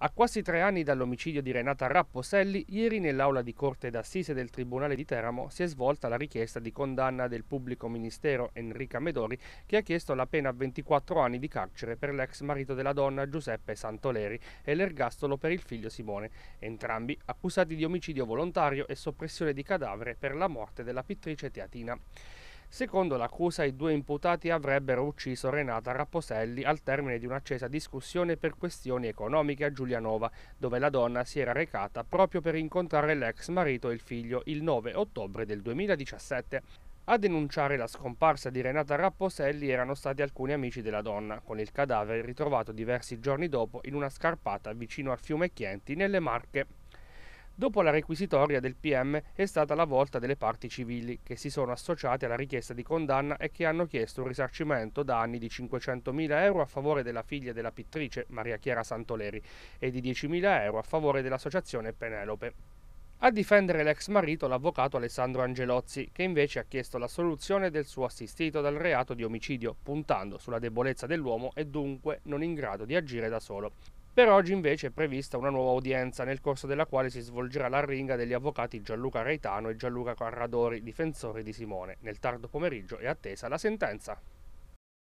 A quasi tre anni dall'omicidio di Renata Rapposelli, ieri nell'aula di corte d'assise del Tribunale di Teramo si è svolta la richiesta di condanna del pubblico ministero Enrica Medori che ha chiesto la pena a 24 anni di carcere per l'ex marito della donna Giuseppe Santoleri e l'ergastolo per il figlio Simone, entrambi accusati di omicidio volontario e soppressione di cadavere per la morte della pittrice Teatina. Secondo l'accusa, i due imputati avrebbero ucciso Renata Rapposelli al termine di un'accesa discussione per questioni economiche a Giulianova, dove la donna si era recata proprio per incontrare l'ex marito e il figlio il 9 ottobre del 2017. A denunciare la scomparsa di Renata Rapposelli erano stati alcuni amici della donna, con il cadavere ritrovato diversi giorni dopo in una scarpata vicino al fiume Chienti, nelle Marche. Dopo la requisitoria del PM è stata la volta delle parti civili, che si sono associate alla richiesta di condanna e che hanno chiesto un risarcimento danni di 500.000 euro a favore della figlia della pittrice Maria Chiara Santoleri e di 10.000 euro a favore dell'associazione Penelope. A difendere l'ex marito l'avvocato Alessandro Angelozzi, che invece ha chiesto l'assoluzione del suo assistito dal reato di omicidio, puntando sulla debolezza dell'uomo e dunque non in grado di agire da solo. Per oggi invece è prevista una nuova udienza nel corso della quale si svolgerà l'arringa degli avvocati Gianluca Reitano e Gianluca Carradori, difensori di Simone. Nel tardo pomeriggio è attesa la sentenza.